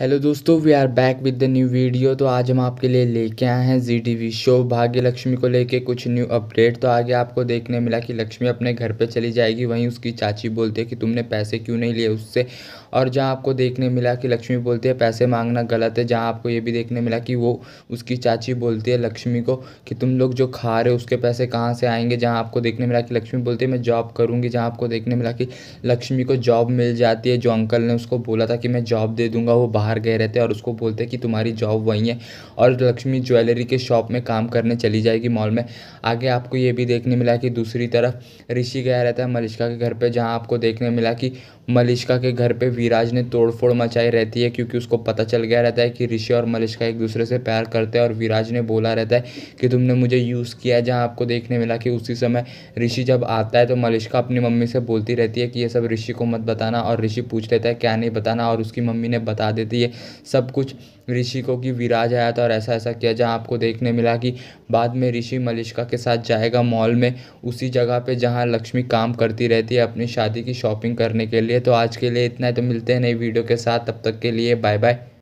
hello दोस्तों we are back with the new video तो आज हम आपके लिए लेके आए हैं जी टी वी शो भाग्य लक्ष्मी को लेके कुछ न्यू अपडेट तो आगे आपको देखने मिला कि लक्ष्मी अपने घर पे चली जाएगी वहीं उसकी चाची बोलती है कि तुमने पैसे क्यों नहीं लिए उससे और जहां आपको देखने मिला कि लक्ष्मी बोलती है पैसे मांगना गलत है जहाँ आपको ये भी देखने मिला कि वो उसकी चाची बोलती है लक्ष्मी को कि तुम लोग जो खा रहे हो उसके पैसे कहाँ से आएंगे जहाँ आपको देखने मिला कि लक्ष्मी बोलती है मैं जॉब करूँगी जहाँ आपको देखने मिला कि लक्ष्मी को जॉब मिल जाती है जो अंकल ने उसको बोला था कि मैं जॉब दे दूँगा वो बाहर बाहर गए रहते हैं और उसको बोलते हैं कि तुम्हारी जॉब वहीं है और लक्ष्मी ज्वेलरी के शॉप में काम करने चली जाएगी मॉल में आगे आपको ये भी देखने मिला कि दूसरी तरफ ऋषि गया रहता है मलिश्का के घर पर जहाँ आपको देखने मिला कि मलिश्का के घर पर विराज ने तोड़फोड़ मचाई रहती है क्योंकि उसको पता चल गया रहता है कि ऋषि और मलिश्का एक दूसरे से प्यार करते हैं और विराज ने बोला रहता है कि तुमने मुझे यूज़ किया जहाँ आपको देखने मिला कि उसी समय ऋषि जब आता है तो मलिश्का अपनी मम्मी से बोलती रहती है कि ये सब ऋषि को मत बताना और ऋषि पूछ लेता है क्या नहीं बताना और उसकी मम्मी ने बता देती जाती है सब कुछ ऋषिकों की विराज आया था और ऐसा ऐसा किया जहाँ आपको देखने मिला कि बाद में ऋषि मलिश्का के साथ जाएगा मॉल में उसी जगह पे जहाँ लक्ष्मी काम करती रहती है अपनी शादी की शॉपिंग करने के लिए तो आज के लिए इतना है तो मिलते हैं नई वीडियो के साथ तब तक के लिए बाय बाय